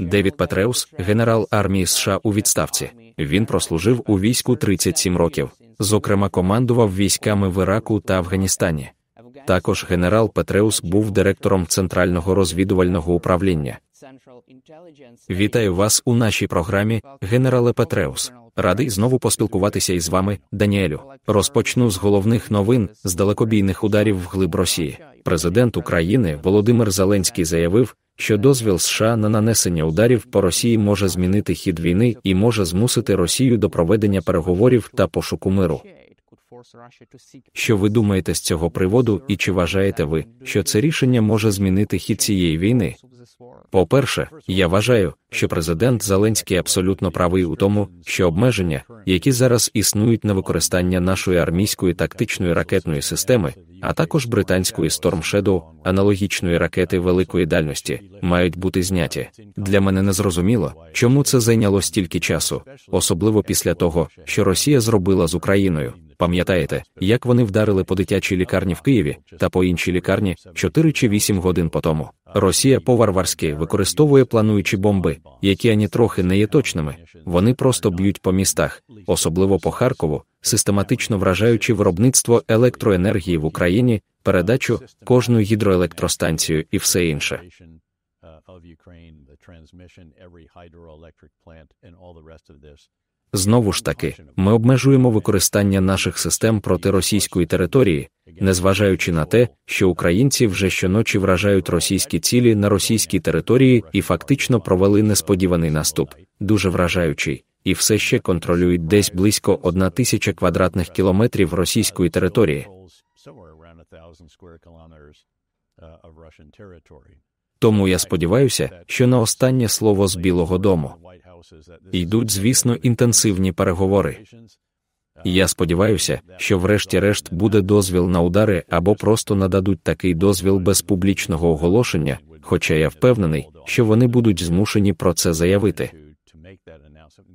Девід Петреус, генерал армії США у відставці. Він прослужив у війську 37 років, зокрема, командував військами в Іраку та Афганістані. Також генерал Петреус був директором центрального розвідувального управління. Вітаю вас у нашій програмі, генерале Петреус. Радий знову поспілкуватися із вами, Даніелю. Розпочну з головних новин з далекобійних ударів в глиб Росії. Президент України Володимир Зеленський заявив, що дозвіл США на нанесення ударів по Росії може змінити хід війни і може змусити Росію до проведення переговорів та пошуку миру. Що ви думаєте з цього приводу, і чи вважаєте ви, що це рішення може змінити хід цієї війни? По-перше, я вважаю, що президент Зеленський абсолютно правий у тому, що обмеження, які зараз існують на використання нашої армійської тактичної ракетної системи, а також британської Storm Shadow, аналогічної ракети великої дальності, мають бути зняті. Для мене не зрозуміло, чому це зайняло стільки часу, особливо після того, що Росія зробила з Україною. Пам'ятаєте, як вони вдарили по дитячій лікарні в Києві та по іншій лікарні 4 чи 8 годин по тому? Росія по варварськи використовує плануючі бомби, які ані трохи не є точними. Вони просто б'ють по містах, особливо по Харкову, систематично вражаючи виробництво електроенергії в Україні, передачу кожну гідроелектростанцію і все інше. transmission, every hydroelectric plant, and all the rest of this. Знову ж таки, ми обмежуємо використання наших систем проти російської території, незважаючи на те, що українці вже щоночі вражають російські цілі на російській території і фактично провели несподіваний наступ, дуже вражаючий, і все ще контролюють десь близько 1 тисяча квадратних кілометрів російської території. Тому я сподіваюся, що на останнє слово з Білого Дому йдуть, звісно, інтенсивні переговори. Я сподіваюся, що, врешті-решт, буде дозвіл на удари або просто нададуть такий дозвіл без публічного оголошення, хоча я впевнений, що вони будуть змушені про це заявити.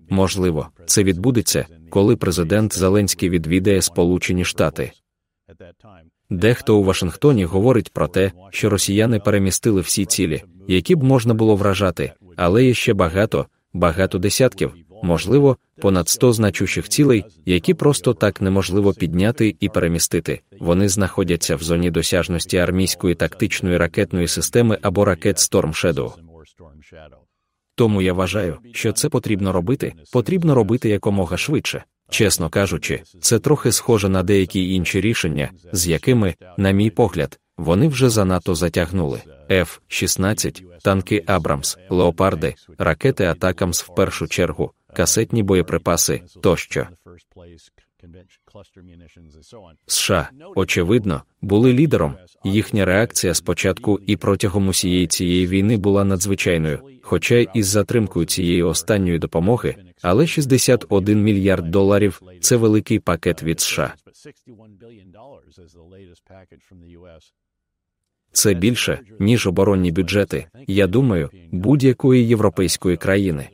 Можливо, це відбудеться, коли президент Зеленський відвідає Сполучені Штати. Дехто у Вашингтоні говорить про те, що росіяни перемістили всі цілі, які б можна було вражати, але є ще багато, багато десятків, можливо, понад 100 значущих цілей, які просто так неможливо підняти і перемістити. Вони знаходяться в зоні досяжності армійської тактичної ракетної системи або ракет Storm Shadow. Тому я вважаю, що це потрібно робити, потрібно робити якомога швидше. Чесно кажучи, це трохи схоже на деякі інші рішення, з якими, на мій погляд, вони вже занадто затягнули f 16 танки Абрамс, леопарди, ракети Атакамс в першу чергу, касетні боєприпаси тощо. США, очевидно, були лідером. Їхня реакція спочатку і протягом усієї цієї війни була надзвичайною, хоча й із затримкою цієї останньої допомоги, але 61 мільярд доларів це великий пакет від США. Це більше ніж оборонні бюджети. Я думаю, будь-якої європейської країни.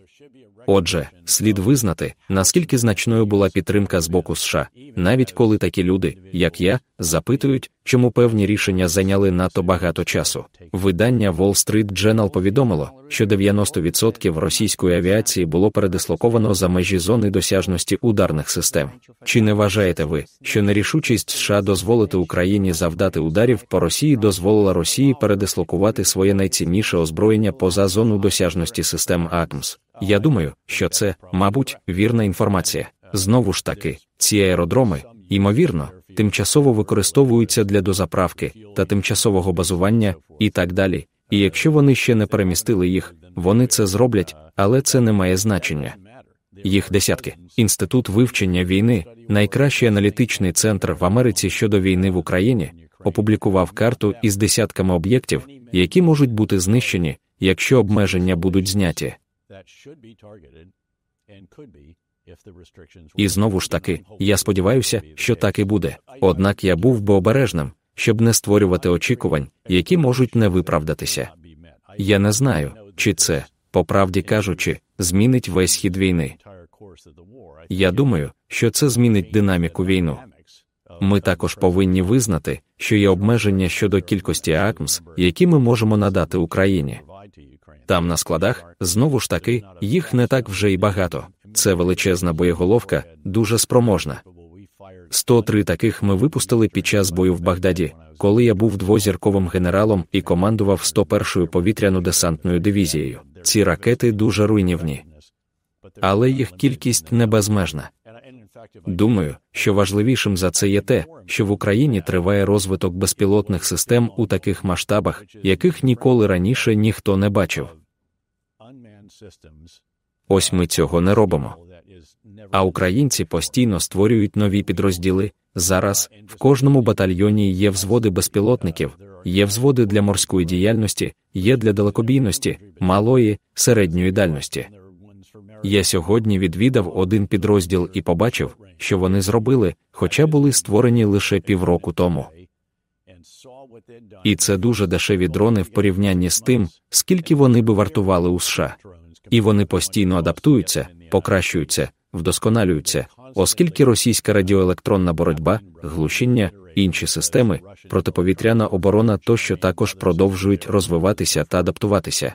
Отже, слід визнати, наскільки значною була підтримка з боку США, навіть коли такі люди, як я, запитують, чому певні рішення зайняли надто багато часу. Видання Wall Street Journal повідомило, що 90% російської авіації було передислоковано за межі зони досяжності ударних систем. Чи не вважаєте ви, що нерішучість США дозволити Україні завдати ударів по Росії дозволила Росії передислокувати своє найцінніше озброєння поза зону досяжності систем АКМС? Я думаю, що це, мабуть, вірна інформація. Знову ж таки, ці аеродроми, ймовірно, тимчасово використовуються для дозаправки та тимчасового базування і так далі. І якщо вони ще не перемістили їх, вони це зроблять, але це не має значення. Їх десятки. Інститут вивчення війни, найкращий аналітичний центр в Америці щодо війни в Україні, опублікував карту із десятками об'єктів, які можуть бути знищені, якщо обмеження будуть зняті. І знову ж таки, я сподіваюся, що так і буде. Однак я був би обережним, щоб не створювати очікувань, які можуть не виправдатися. Я не знаю, чи це, по правді кажучи, змінить весь хід війни. Я думаю, що це змінить динаміку війну. Ми також повинні визнати, що є обмеження щодо кількості АКМС, які ми можемо надати Україні. Там на складах, знову ж таки, їх не так вже й багато. Це величезна боєголовка, дуже спроможна. 103 таких ми випустили під час бою в Багдаді, коли я був двозірковим генералом і командував 101-ю повітряно десантною дивізією. Ці ракети дуже руйнівні, але їх кількість не безмежна. Думаю, що важливішим за це є те, що в Україні триває розвиток безпілотних систем у таких масштабах, яких ніколи раніше ніхто не бачив. Ось ми цього не робимо. А українці постійно створюють нові підрозділи. Зараз в кожному батальйоні є взводи безпілотників, є взводи для морської діяльності, є для далекобійності, малої, середньої дальності. Я сьогодні відвідав один підрозділ і побачив, що вони зробили, хоча були створені лише півроку тому. І це дуже дешеві дрони в порівнянні з тим, скільки вони би вартували у США і вони постійно адаптуються, покращуються, вдосконалюються, оскільки російська радіоелектронна боротьба, глушіння, інші системи, протиповітряна оборона тощо також продовжують розвиватися та адаптуватися.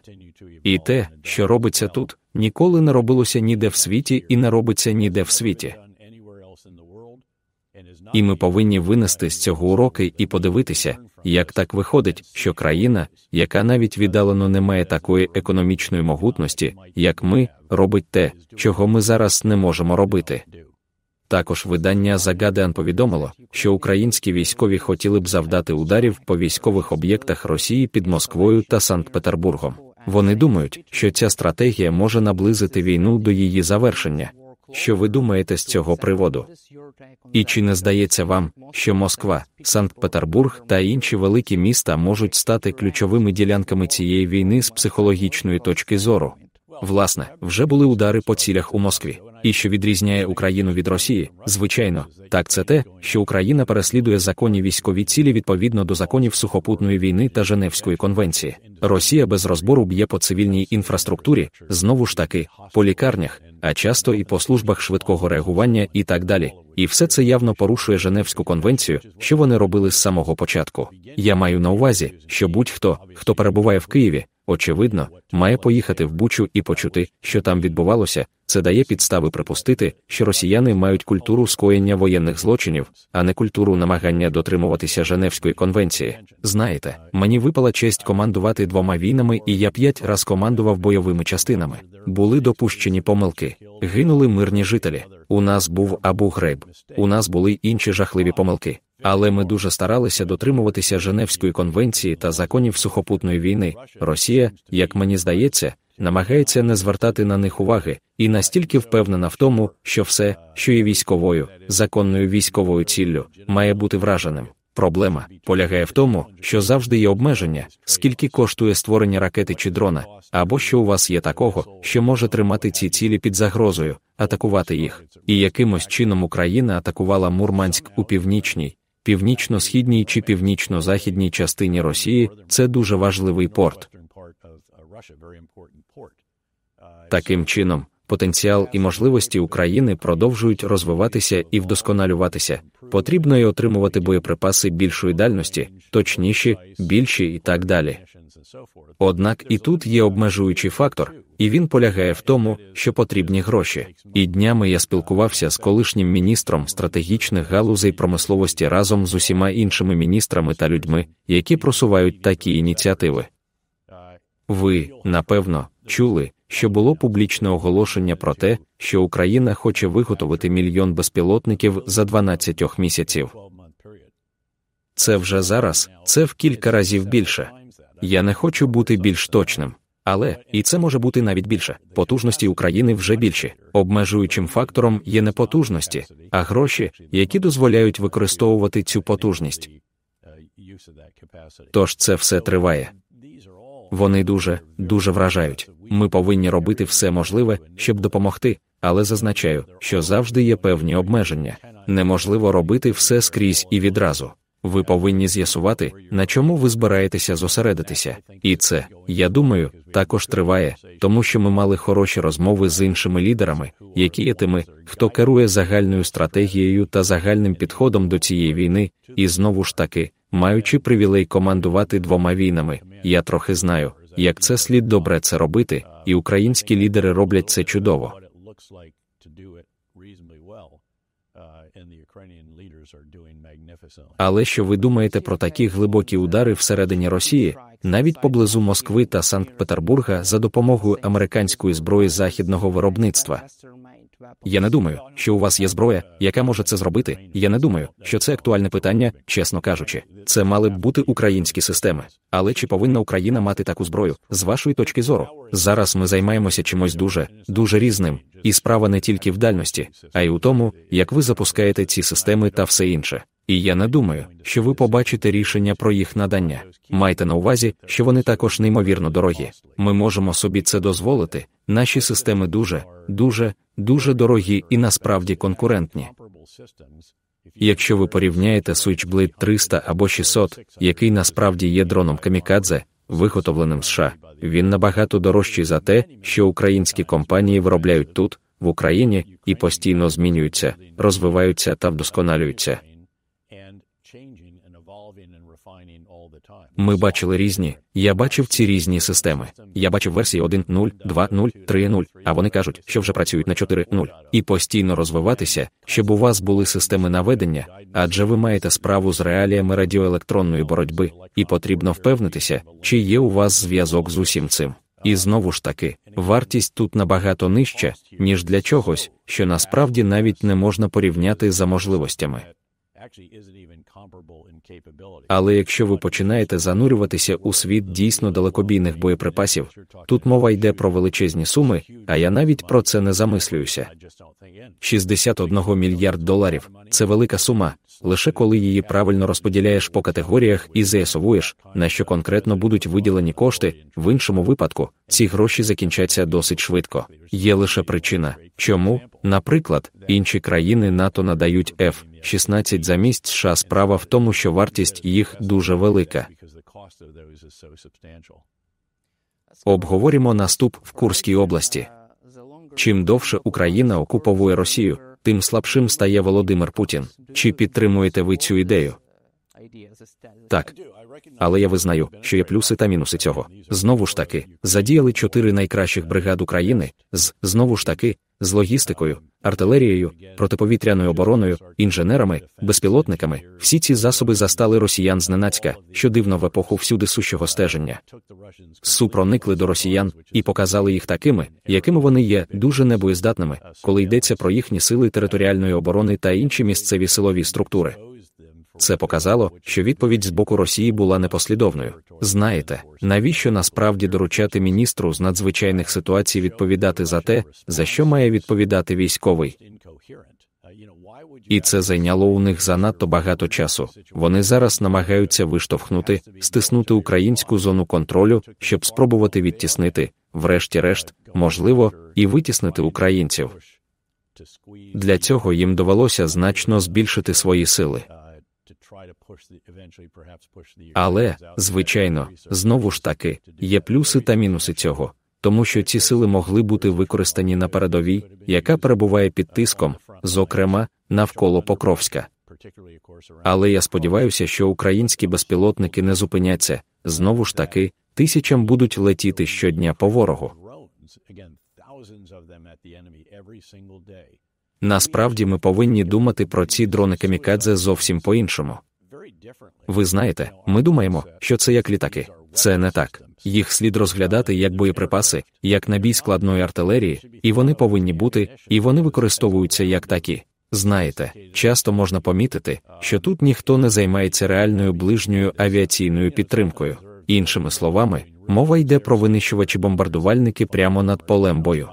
І те, що робиться тут, ніколи не робилося ніде в світі і не робиться ніде в світі і ми повинні винести з цього уроки і подивитися, як так виходить, що країна, яка навіть віддалено не має такої економічної могутності, як ми, робить те, чого ми зараз не можемо робити. Також видання Загадеан повідомило, що українські військові хотіли б завдати ударів по військових об'єктах Росії під Москвою та Санкт-Петербургом. Вони думають, що ця стратегія може наблизити війну до її завершення, що ви думаєте з цього приводу. І чи не здається вам, що Москва, Санкт-Петербург та інші великі міста можуть стати ключовими ділянками цієї війни з психологічної точки зору? Власне, вже були удари по цілях у Москві. І що відрізняє Україну від Росії, звичайно, так це те, що Україна переслідує законні військові цілі відповідно до законів сухопутної війни та Женевської конвенції. Росія без розбору б'є по цивільній інфраструктурі, знову ж таки, по лікарнях, а часто і по службах швидкого реагування і так далі. І все це явно порушує Женевську конвенцію, що вони робили з самого початку. Я маю на увазі, що будь-хто, хто перебуває в Києві, очевидно, має поїхати в Бучу і почути, що там відбувалося. Це дає підстави припустити, що росіяни мають культуру скоєння воєнних злочинів, а не культуру намагання дотримуватися Женевської конвенції. Знаєте, мені випала честь командувати двома війнами, і я п'ять раз командував бойовими частинами. Були допущені помилки, гинули мирні жителі. У нас був Абу Грейб, у нас були інші жахливі помилки. Але ми дуже старалися дотримуватися Женевської конвенції та законів сухопутної війни. Росія, як мені здається, намагається не звертати на них уваги і настільки впевнена в тому, що все, що є військовою, законною військовою ціллю, має бути враженим. Проблема полягає в тому, що завжди є обмеження, скільки коштує створення ракети чи дрона, або що у вас є такого, що може тримати ці цілі під загрозою, атакувати їх. І якимось чином Україна атакувала Мурманськ у північній північно-східній чи північно-західній частині Росії це дуже важливий порт. Uh, uh, Таким чином, потенціал і можливості України продовжують розвиватися і вдосконалюватися. Потрібно й отримувати боєприпаси більшої дальності, точніші, більші і так далі. Однак і тут є обмежуючий фактор, і він полягає в тому, що потрібні гроші. І днями я спілкувався з колишнім міністром стратегічних галузей промисловості разом з усіма іншими міністрами та людьми, які просувають такі ініціативи. Ви, напевно, чули, що було публічне оголошення про те, що Україна хоче виготовити мільйон безпілотників за 12 місяців. Це вже зараз, це в кілька разів більше. Я не хочу бути більш точним, але і це може бути навіть більше. Потужності України вже більші. Обмежуючим фактором є не потужності, а гроші, які дозволяють використовувати цю потужність. Тож це все триває. Вони дуже, дуже вражають. Ми повинні робити все можливе, щоб допомогти, але зазначаю, що завжди є певні обмеження. Неможливо робити все скрізь і відразу. Ви повинні з'ясувати, на чому ви збираєтеся зосередитися. І це, я думаю, також триває, тому що ми мали хороші розмови з іншими лідерами, які є тими, хто керує загальною стратегією та загальним підходом до цієї війни, і знову ж таки, Маючи привілей командувати двома війнами, я трохи знаю, як це слід добре це робити, і українські лідери роблять це чудово. Uh, Але що ви думаєте про такі глибокі удари всередині Росії, навіть поблизу Москви та Санкт-Петербурга за допомогою американської зброї західного виробництва? Я не думаю, що у вас є зброя, яка може це зробити. Я не думаю, що це актуальне питання, чесно кажучи. Це мали б бути українські системи. Але чи повинна Україна мати таку зброю з вашої точки зору? Зараз ми займаємося чимось дуже, дуже різним, і справа не тільки в дальності, а й у тому, як ви запускаєте ці системи та все інше. І я не думаю, що ви побачите рішення про їх надання. Майте на увазі, що вони також неймовірно дорогі. Ми можемо собі це дозволити. Наші системи дуже, дуже, дуже дорогі і насправді конкурентні. Якщо ви порівняєте Switchblade 300 або 600, який насправді є дроном камікадзе, виготовленим США, він набагато дорожчий за те, що українські компанії виробляють тут, в Україні, і постійно змінюються, розвиваються та вдосконалюються. Ми бачили різні, я бачив ці різні системи. Я бачив версії 1, 0, 2, 0, 3, 0, а вони кажуть, що вже працюють на 4.0. І постійно розвиватися, щоб у вас були системи наведення, адже ви маєте справу з реаліями радіоелектронної боротьби, і потрібно впевнитися, чи є у вас зв'язок з усім цим. І знову ж таки, вартість тут набагато нижча, ніж для чогось, що насправді навіть не можна порівняти за можливостями. Але якщо ви починаєте занурюватися у світ дійсно далекобійних боєприпасів, тут мова йде про величезні суми, а я навіть про це не замислююся. 61 мільярд доларів це велика сума, лише коли її правильно розподіляєш по категоріях і з'ясовуєш, на що конкретно будуть виділені кошти. В іншому випадку ці гроші закінчаться досить швидко. Є лише причина, чому, наприклад, інші країни НАТО надають F. 16 за місць США. Справа в тому, що вартість їх дуже велика. Обговоримо наступ в Курській області. Чим довше Україна окуповує Росію, тим слабшим стає Володимир Путін. Чи підтримуєте ви цю ідею? Так, але я визнаю, що є плюси та мінуси цього. Знову ж таки, задіяли чотири найкращих бригад України з знову ж таки, з логістикою, артилерією, протиповітряною обороною, інженерами, безпілотниками. Всі ці засоби застали росіян зненацька, що дивно в епоху всюди сущого стеження. Су проникли до росіян і показали їх такими, якими вони є, дуже небоєздатними, коли йдеться про їхні сили територіальної оборони та інші місцеві силові структури. Це показало, що відповідь з боку Росії була непослідовною. Знаєте, навіщо насправді доручати міністру з надзвичайних ситуацій відповідати за те, за що має відповідати військовий? І це зайняло у них занадто багато часу. Вони зараз намагаються виштовхнути, стиснути українську зону контролю, щоб спробувати відтіснити, врешті-решт, можливо, і витіснити українців. Для цього їм довелося значно збільшити свої сили. Але, звичайно, знову ж таки, є плюси та мінуси цього, тому що ці сили могли бути використані на передовій, яка перебуває під тиском, зокрема навколо Покровська. Але я сподіваюся, що українські безпілотники не зупиняться знову ж таки, тисячам будуть летіти щодня по ворогу. Насправді ми повинні думати про ці дрони камікадзе зовсім по іншому. Ви знаєте, ми думаємо, що це як літаки. Це не так. Їх слід розглядати як боєприпаси, як набій складної артилерії, і вони повинні бути, і вони використовуються як такі. Знаєте, часто можна помітити, що тут ніхто не займається реальною ближньою авіаційною підтримкою. Іншими словами, мова йде про винищувачі бомбардувальники прямо над полем бою.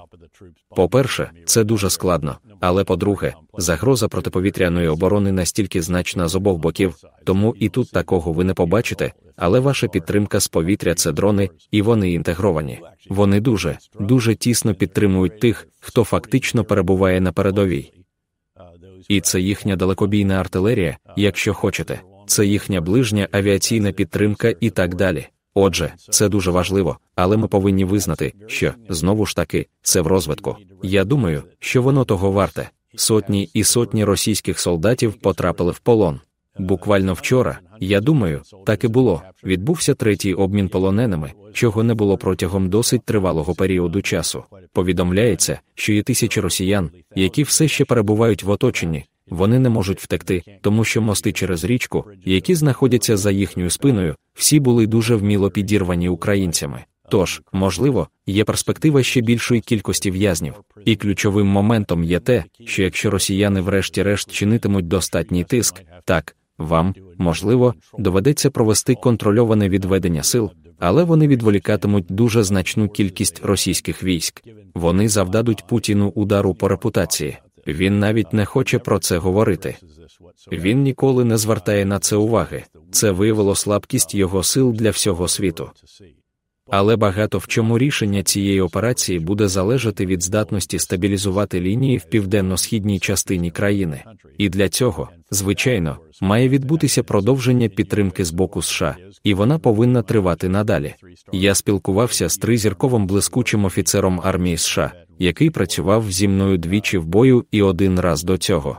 По-перше, це дуже складно, але по-друге, загроза протиповітряної оборони настільки значна з обох боків, тому і тут такого ви не побачите. Але ваша підтримка з повітря це дрони, і вони інтегровані. Вони дуже, дуже тісно підтримують тих, хто фактично перебуває на передовій. І це їхня далекобійна артилерія, якщо хочете, це їхня ближня авіаційна підтримка і так далі. Отже, це дуже важливо, але ми повинні визнати, що знову ж таки це в розвитку. Я думаю, що воно того варте. Сотні і сотні російських солдатів потрапили в полон. Буквально вчора, я думаю, так і було. Відбувся третій обмін полоненими, чого не було протягом досить тривалого періоду часу. Повідомляється, що є тисячі росіян, які все ще перебувають в оточенні, вони не можуть втекти, тому що мости через річку, які знаходяться за їхньою спиною, всі були дуже вміло підірвані українцями. Тож, можливо, є перспектива ще більшої кількості в'язнів, і ключовим моментом є те, що якщо росіяни, врешті-решт, чинитимуть достатній тиск, так вам можливо доведеться провести контрольоване відведення сил, але вони відволікатимуть дуже значну кількість російських військ. Вони завдадуть Путіну удару по репутації. Він навіть не хоче про це говорити. Він ніколи не звертає на це уваги. Це виявило слабкість його сил для всього світу. Але багато в чому рішення цієї операції буде залежати від здатності стабілізувати лінії в південно-східній частині країни, і для цього, звичайно, має відбутися продовження підтримки з боку США, і вона повинна тривати надалі. Я спілкувався з тризірковим блискучим офіцером армії США який працював зі мною двічі в бою і один раз до цього.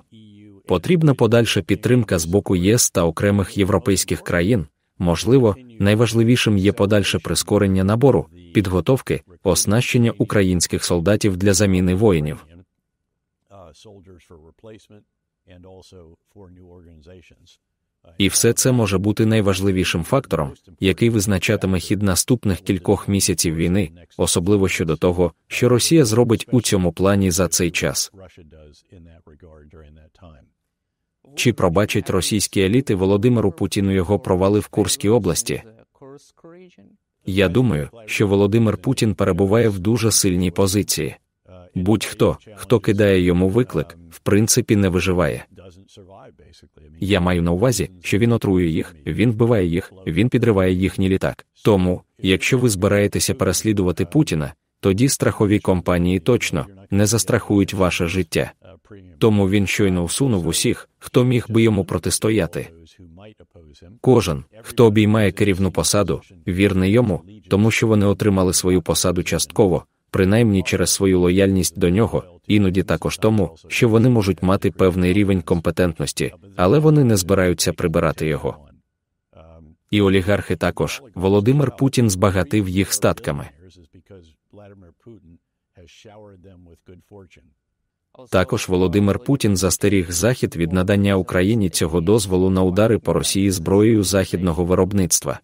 Потрібна подальша підтримка з боку ЄС та окремих європейських країн. Можливо, найважливішим є подальше прискорення набору, підготовки, оснащення українських солдатів для заміни воїнів. Uh, soldiers for і все це може бути найважливішим фактором, який визначатиме хід наступних кількох місяців війни, особливо щодо того, що Росія зробить у цьому плані за цей час. Чи пробачать російські еліти Володимиру Путіну його провали в Курській області? Я думаю, що Володимир Путін перебуває в дуже сильній позиції. Будь-хто, хто кидає йому виклик, в принципі, не виживає. Я маю на увазі, що він отрує їх, він вбиває їх, він підриває їхній літак. Тому, якщо ви збираєтеся переслідувати Путіна, тоді страхові компанії точно не застрахують ваше життя. Тому він щойно усунув усіх, хто міг би йому протистояти. Кожен, хто обіймає керівну посаду, вірний йому, тому що вони отримали свою посаду частково, принаймні через свою лояльність до нього, іноді також тому, що вони можуть мати певний рівень компетентності, але вони не збираються прибирати його. І олігархи також Володимир Путін збагатив їх статками. Також Володимир Путін застеріг Захід від надання Україні цього дозволу на удари по Росії зброєю західного виробництва.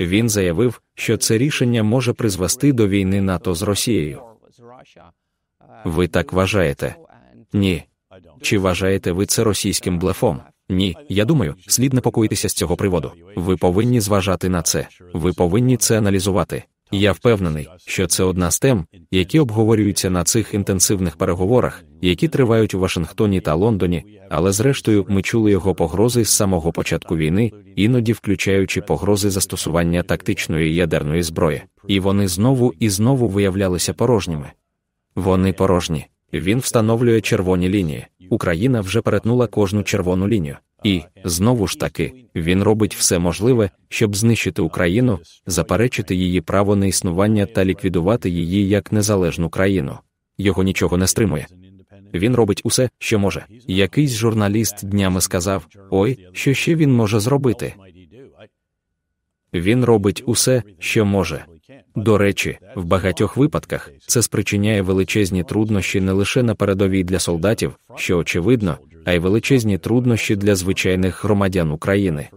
Він заявив, що це рішення може призвести до війни НАТО з Росією. Ви так вважаєте? Ні. Чи вважаєте ви це російським блефом? Ні, я думаю, слід непокоїтися з цього приводу. Ви повинні зважати на це. Ви повинні це аналізувати. Я впевнений, що це одна з тем, які обговорюються на цих інтенсивних переговорах, які тривають у Вашингтоні та Лондоні, але зрештою ми чули його погрози з самого початку війни, іноді включаючи погрози застосування тактичної ядерної зброї, і вони знову і знову виявлялися порожніми. Вони порожні. Він встановлює червоні лінії. Україна вже перетнула кожну червону лінію. І знову ж таки, він робить все можливе, щоб знищити Україну, заперечити її право на існування та ліквідувати її як незалежну країну. Його нічого не стримує. Він робить усе, що може. Якийсь журналіст днями сказав: Ой, що ще він може зробити? Він робить усе, що може. До речі, в багатьох випадках це спричиняє величезні труднощі не лише на передовій для солдатів, що очевидно, а й величезні труднощі для звичайних громадян України.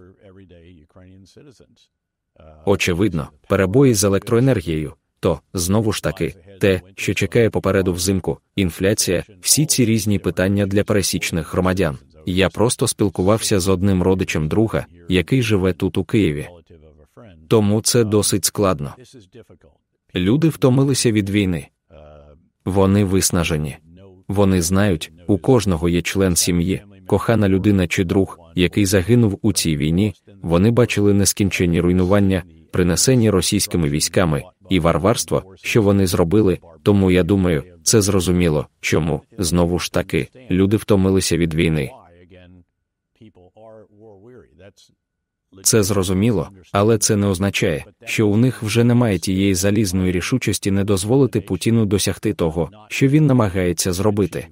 Uh, Очевидно, перебої з електроенергією, то знову ж таки те, що чекає попереду взимку, інфляція, всі ці різні питання для пересічних громадян. Я просто спілкувався з одним родичем друга, який живе тут у Києві. Тому це досить складно. Люди втомилися від війни, uh, вони виснажені. Вони знають, у кожного є член сім'ї, кохана людина чи друг, який загинув у цій війні. Вони бачили нескінчені руйнування, принесені російськими військами, і варварство, що вони зробили. Тому я думаю, це зрозуміло, чому знову ж таки люди втомилися від війни. Це зрозуміло, але це не означає, що у них вже немає тієї залізної рішучості не дозволити Путіну досягти того, що він намагається зробити.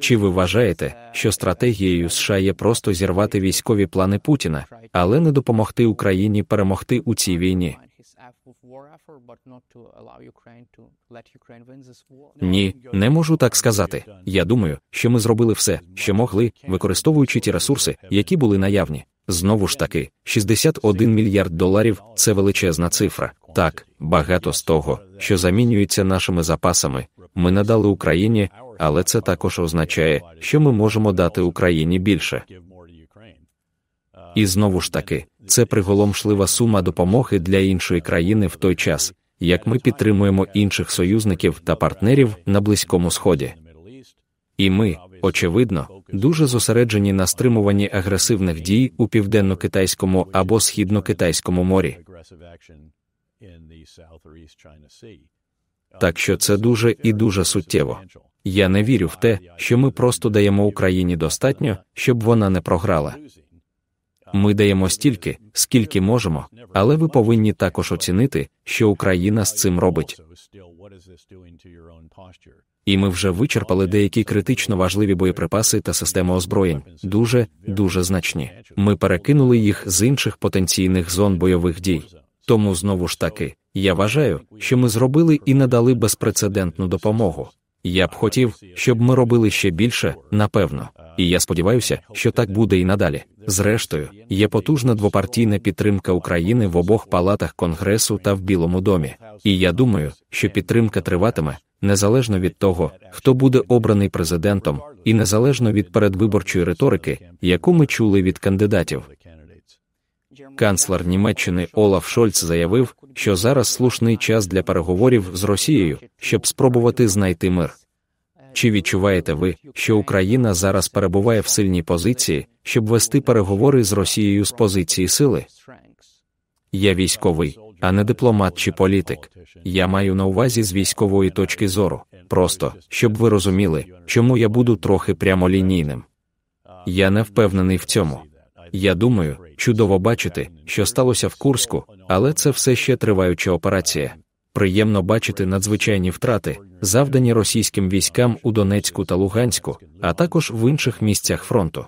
Чи ви вважаєте, що стратегією США є просто зірвати військові плани Путіна, але не допомогти Україні перемогти у цій війні? Ні, не можу так сказати. Я думаю, що ми зробили все, що могли, використовуючи ті ресурси, які були наявні. Знову ж таки, 61 мільярд доларів це величезна цифра. Так, багато з того, що замінюється нашими запасами, ми надали Україні, але це також означає, що ми можемо дати Україні більше. І знову ж таки, це приголомшлива сума допомоги для іншої країни в той час, як ми підтримуємо інших союзників та партнерів на Близькому Сході. І ми, очевидно, дуже зосереджені на стримуванні агресивних дій у південно-китайському або східно-китайському морі. Так що це дуже і дуже суттєво. Я не вірю в те, що ми просто даємо Україні достатньо, щоб вона не програла. Ми даємо стільки, скільки можемо, але ви повинні також оцінити, що Україна з цим робить. І ми вже вичерпали деякі критично важливі боєприпаси та системи озброєнь, дуже, дуже значні. Ми перекинули їх з інших потенційних зон бойових дій. Тому знову ж таки, я вважаю, що ми зробили і надали безпрецедентну допомогу. Я б хотів, щоб ми робили ще більше, напевно. І я сподіваюся, що так буде і надалі. Зрештою, є потужна двопартійна підтримка України в обох палатах Конгресу та в Білому домі. І я думаю, що підтримка триватиме незалежно від того, хто буде обраний президентом, і незалежно від передвиборчої риторики, яку ми чули від кандидатів. Канцлер Німеччини Олаф Шольц заявив, що зараз слушний час для переговорів з Росією, щоб спробувати знайти мир. Чи відчуваєте ви, що Україна зараз перебуває в сильній позиції, щоб вести переговори з Росією з позиції сили? Я військовий, а не дипломат чи політик. Я маю на увазі з військової точки зору, просто щоб ви розуміли, чому я буду трохи прямолінійним. Я не впевнений в цьому. Я думаю, Чудово бачити, що сталося в Курську, але це все ще триваюча операція. Приємно бачити надзвичайні втрати, завдані російським військам у Донецьку та Луганську, а також в інших місцях фронту.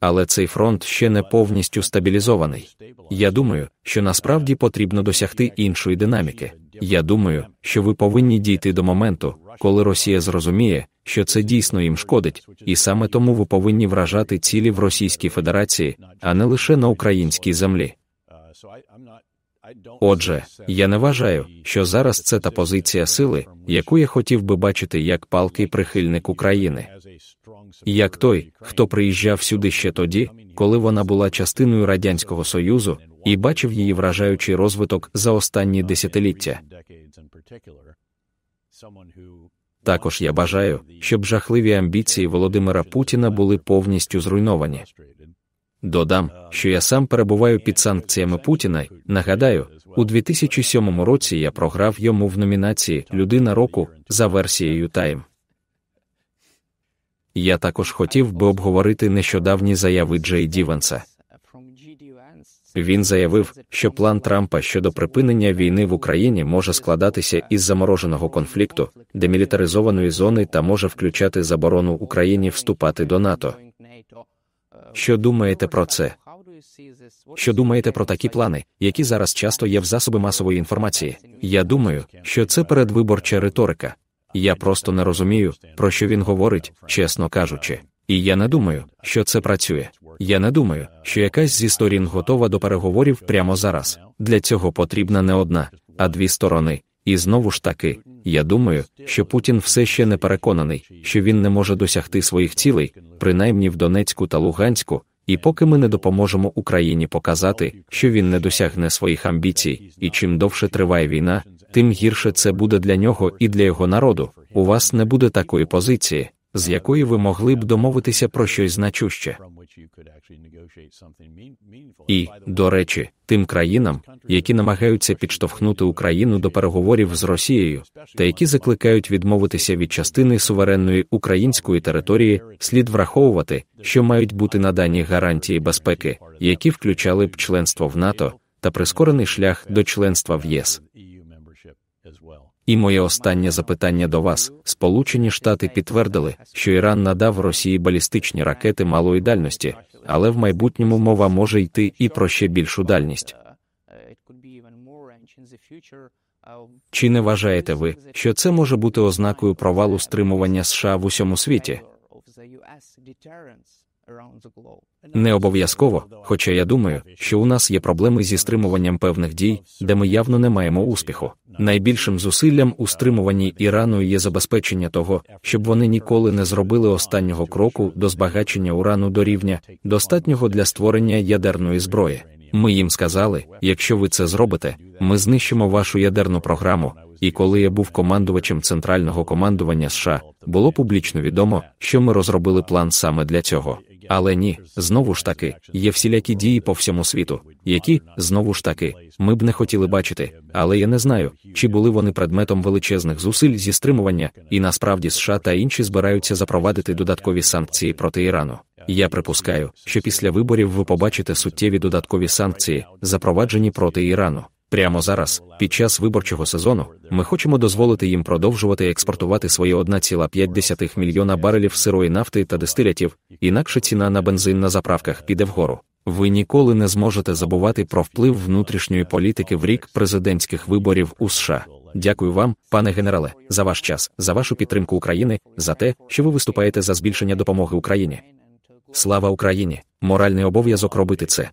Але цей фронт ще не повністю стабілізований. Я думаю, що насправді потрібно досягти іншої динаміки. Я думаю, що ви повинні дійти до моменту, коли Росія зрозуміє, що це дійсно їм шкодить, і саме тому ви повинні вражати цілі в Російській Федерації, а не лише на українській землі. Uh, Отже, я не вважаю, що зараз це та позиція сили, яку я хотів би бачити як палкий прихильник України, як той, хто приїжджав сюди ще тоді, коли вона була частиною Радянського Союзу і бачив її вражаючий розвиток за останні десятиліття. Також я бажаю, щоб жахливі амбіції Володимира Путіна були повністю зруйновані. Додам, що я сам перебуваю під санкціями Путіна. Нагадаю, у 2007 році я програв йому в номінації Людина року за версією Тайм. Я також хотів би обговорити нещодавні заяви Джей Дівенса. Він заявив, що план Трампа щодо припинення війни в Україні може складатися із замороженого конфлікту, демілітаризованої зони та може включати заборону Україні вступати до НАТО. Що думаєте про це? Що думаєте про такі плани, які зараз часто є в засоби масової інформації? Я думаю, що це передвиборча риторика. Я просто не розумію, про що він говорить, чесно кажучи. І я не думаю, що це працює. Я не думаю, що якась зі сторін готова до переговорів прямо зараз. Для цього потрібна не одна, а дві сторони, і знову ж таки, я думаю, що Путін все ще не переконаний, що він не може досягти своїх цілей, принаймні в Донецьку та Луганську, і поки ми не допоможемо Україні показати, що він не досягне своїх амбіцій, і чим довше триває війна, тим гірше це буде для нього і для його народу. У вас не буде такої позиції з якої ви могли б домовитися про щось значуще. І, до речі, тим країнам, які намагаються підштовхнути Україну до переговорів з Росією, та які закликають відмовитися від частини суверенної української території, слід враховувати, що мають бути надані гарантії безпеки, які включали б членство в НАТО та прискорений шлях до членства в ЄС. І моє останнє запитання до вас: Сполучені Штати підтвердили, що Іран надав Росії балістичні ракети малої дальності, але в майбутньому мова може йти і про ще більшу дальність. Чи не вважаєте ви, що це може бути ознакою провалу стримування США в усьому світі? Не обов'язково, хоча я думаю, що у нас є проблеми зі стримуванням певних дій, де ми явно не маємо успіху. Найбільшим зусиллям у стримуванні Ірану є забезпечення того, щоб вони ніколи не зробили останнього кроку до збагачення урану до рівня, достатнього для створення ядерної зброї. Ми їм сказали, якщо ви це зробите, ми знищимо вашу ядерну програму. І коли я був командувачем центрального командування США, було публічно відомо, що ми розробили план саме для цього. Але ні, знову ж таки, є всілякі дії по всьому світу, які, знову ж таки, ми б не хотіли бачити, але я не знаю, чи були вони предметом величезних зусиль зі стримування, і насправді США та інші збираються запровадити додаткові санкції проти Ірану. Я припускаю, що після виборів ви побачите суттєві додаткові санкції, запроваджені проти Ірану. Прямо зараз, під час виборчого сезону, ми хочемо дозволити їм продовжувати експортувати свої 1,5 мільйона барелів сирої нафти та дистилятів, інакше ціна на бензин на заправках піде вгору. Ви ніколи не зможете забувати про вплив внутрішньої політики в рік президентських виборів у США. Дякую вам, пане генерале, за ваш час, за вашу підтримку України, за те, що ви виступаєте за збільшення допомоги Україні. Слава Україні! Моральний обов'язок робити це.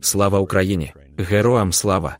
Слава Україні! Героям слава!